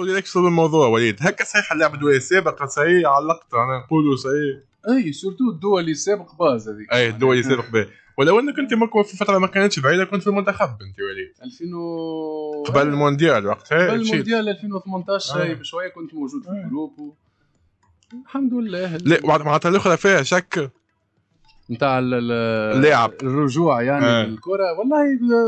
ندخل ديريكت في الموضوع وليد هكا صحيح اللعبه الدوليه السابقه صحيح علقت انا يعني نقولوا صحيح اي سورتو الدول اللي سابق باز هذيك اي الدول اللي سابق باز ولو انك انت في فتره ما كانتش بعيده كنت في المنتخب انت وليد 2000 و... قبل المونديال وقتها قبل المونديال 2018 آه. بشويه كنت موجود في الجروب و... الحمد لله لا معناتها الاخرى فيها شك نتاع اللاعب الرجوع يعني آه. الكره والله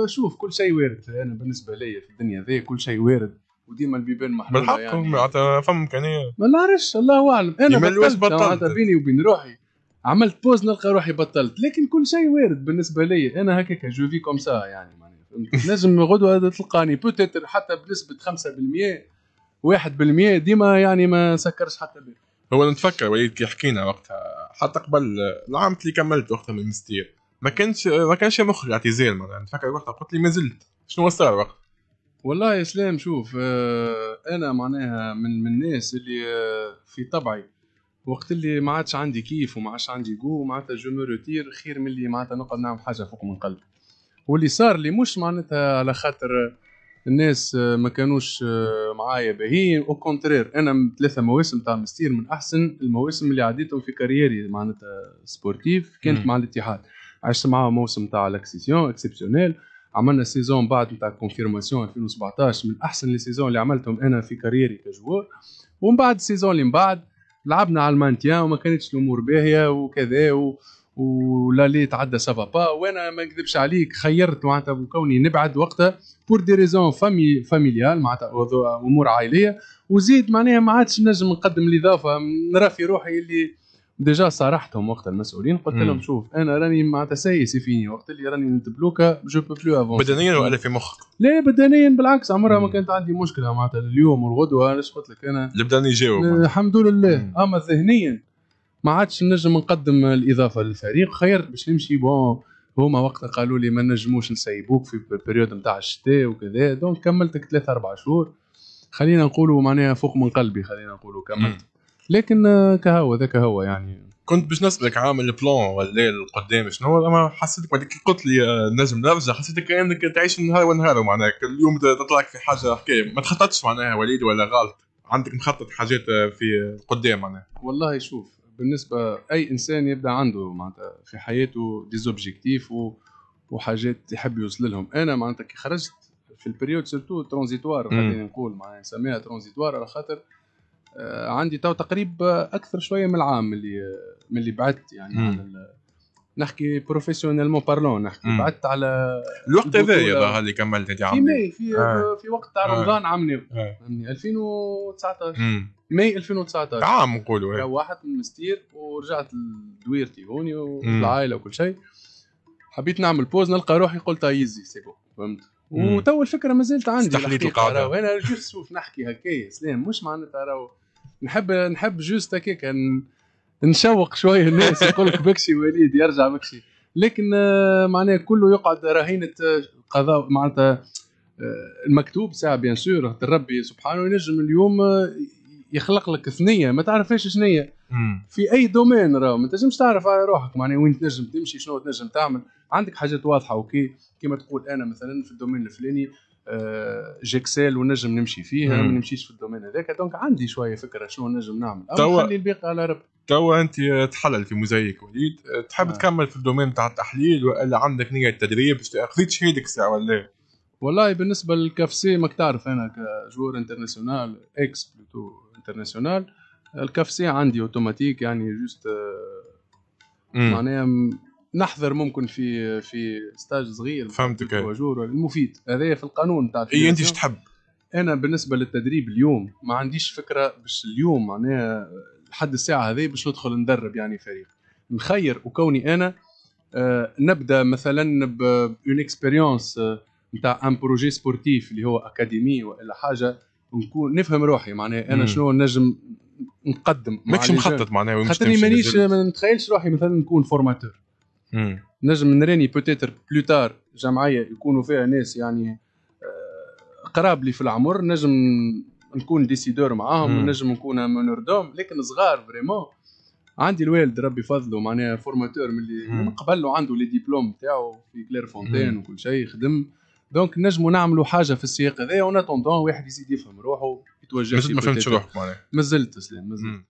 شوف كل شيء وارد انا بالنسبه لي في الدنيا ذي كل شيء وارد وديما البيبان محلوله بالحق يعني معناتها فم امكانيه ما نعرفش الله اعلم انا بطلت, بطلت. بيني وبين روحي عملت بوز نلقى روحي بطلت لكن كل شيء وارد بالنسبه لي انا هكاك جو في كوم سا يعني نجم غدوه تلقاني بوتيتر حتى بنسبه 5% 1% ديما يعني ما سكرش حتى بيه هو نتفكر وليد كي حكينا وقتها حتى قبل العام اللي كملت وقتها من مستير ما كانش ما كانش مخرج اعتزال معناها نتفكر وقتها قلت لي ما زلت شنو صار وقتها والله يا سلام شوف آه، انا معناها من من الناس اللي آه، في طبعي وقت اللي ما عادش عندي كيف وما عادش عندي جو معناتها جو مو روتير خير من اللي معناتها نقعد نعمل حاجه فوق من قلب واللي صار لي مش معناتها على خاطر الناس آه، ما كانوش معايا باهين او كونترير انا من ثلاثه مواسم تاع مستير من احسن المواسم اللي عديتهم في كارييري معناتها سبورتيف كانت مع الاتحاد عشت معاه موسم تاع لاكسيسيون اكسبسيونيل عملنا سيزون بعد نتاع كونفيرماسيون 2017 من احسن السيزون سيزون اللي عملتهم انا في كاريري كجوار ومن بعد السيزون اللي من بعد لعبنا على المانتيان وما كانتش الامور باهيه وكذا و... ولالي تعدى سافا با وانا ما نكذبش عليك خيرت معناتها كوني نبعد وقتها بور دي ريزون فامي فاميليال معناتها امور عائليه وزيد معناها ما عادش نجم نقدم الاضافه نرى في روحي اللي ديجا صارحتهم وقت المسؤولين قلت لهم شوف انا راني مع سايسي فيني وقت اللي راني نتبلوكا جو بو بلو افون بدنيا ولا في مخك؟ لا بدنيا بالعكس عمرها ما كانت عندي مشكله معناتها اليوم والغدوه انا قلت لك انا البدني يجاوب الحمد لله اما ذهنيا ما عادش نجم نقدم الاضافه للفريق خير باش نمشي بون هما وقتها قالوا لي ما نجموش نسيبوك في البريود نتاع الشتاء وكذا دونك كملتك ثلاثة أربع شهور خلينا نقولوا معناها فوق من قلبي خلينا نقولوا كملت لكن آه، كهو ذاك هو يعني كنت باش نسالك عامل بلون ولا القدام شنو اما حسيتك بعد قلت لي آه، نجم نرجع حسيتك كانك تعيش نهار ونهار معناها كل يوم تطلعك في حاجه حكايه ما تخططش معناها وليد ولا غلط عندك مخطط حاجات آه، في قدام معناها والله شوف بالنسبه اي انسان يبدا عنده معناتها في حياته ديزوبجيكتيف وحاجات يحب يوصل لهم انا معناتها كي خرجت في البريود سيرتو ترانزيتوار خلينا نقول معناها نسميها ترانزيتوار على خاطر آه، عندي تو تقريب اكثر شويه من العام اللي من اللي بعدت يعني مم. على نحكي بروفيسيونيلمون بارلون نحكي مم. بعدت على الوقت هذايا ظهر اللي كملت انت في ماي في آه. في وقت تاع آه. رمضان آه. عملناه آه. 2019 ماي 2019 عام نقولوا روحت إيه. من مستير ورجعت لدويرتي هوني والعائله وكل شيء حبيت نعمل بوز نلقى روحي قلت ايزي سي بو فهمت وتو الفكره ما عندي استحليت القاعده انا شوف نحكي هكايا سلام مش معناتها راهو نحب نحب جوست هكاك نشوق شويه الناس يقول لك بكشي وليد يرجع بكشي لكن آه، معناه كله يقعد رهينه آه، قضاء معناتها آه، المكتوب ساعه بيان سور ربي سبحانه ينجم اليوم يخلق لك ثنيه ما تعرفش شنو في اي دومين راه ما تنجمش تعرف على روحك معناها وين تنجم تمشي شنو تنجم تعمل عندك حاجات واضحه اوكي كما تقول انا مثلا في الدومين الفلاني آه، جكسل ونجم نمشي فيها ما نمشيش في الدومين هذاك دونك عندي شويه فكره شنو نجم نعمل توا نخلي الباقي على رب توا انت تحلل في موزايك وليد آه، تحب آه. تكمل في الدومين تاع التحليل ولا عندك نيه تدريب خذيت شهادك ساعه ولا والله بالنسبه للكافسي ماك تعرف انا كجور انترناسيونال اكس بلوتو انترناسيونال الكافسي عندي اوتوماتيك يعني جوست آه، معناها نحضر ممكن في في ستاج صغير فهمتك المفيد هذا في القانون تاع اي انت ايش تحب انا بالنسبه للتدريب اليوم ما عنديش فكره باش اليوم معناها لحد الساعه هذه باش ندخل ندرب يعني فريق نخير وكوني انا آه، نبدا مثلا بون اكسبيريونس آه، نتاع ان بروجي سبورتيف اللي هو اكاديمي والا حاجه ونكون نفهم روحي معناها انا شنو نجم نقدم ماكش مخطط معناها خاطرني مانيش ما نتخيلش روحي مثلا نكون فورماتور نجم نراني بوتيتر تار جمعيه يكونوا فيها ناس يعني آه، قراب لي في العمر نجم نكون ديسيدور معاهم نجم نكون منور دوم لكن صغار فريمون عندي الوالد ربي فضله معناها فورماتور من اللي من قبل عنده لي ديبلوم تاعو في كلير فونتين وكل شيء خدم دونك نجموا نعملوا حاجه في السياق هذا ونتوندون واحد يزيد يفهم روحه يتوجه مازلت ما فهمتش روحك معناها مازلت سلام مازلت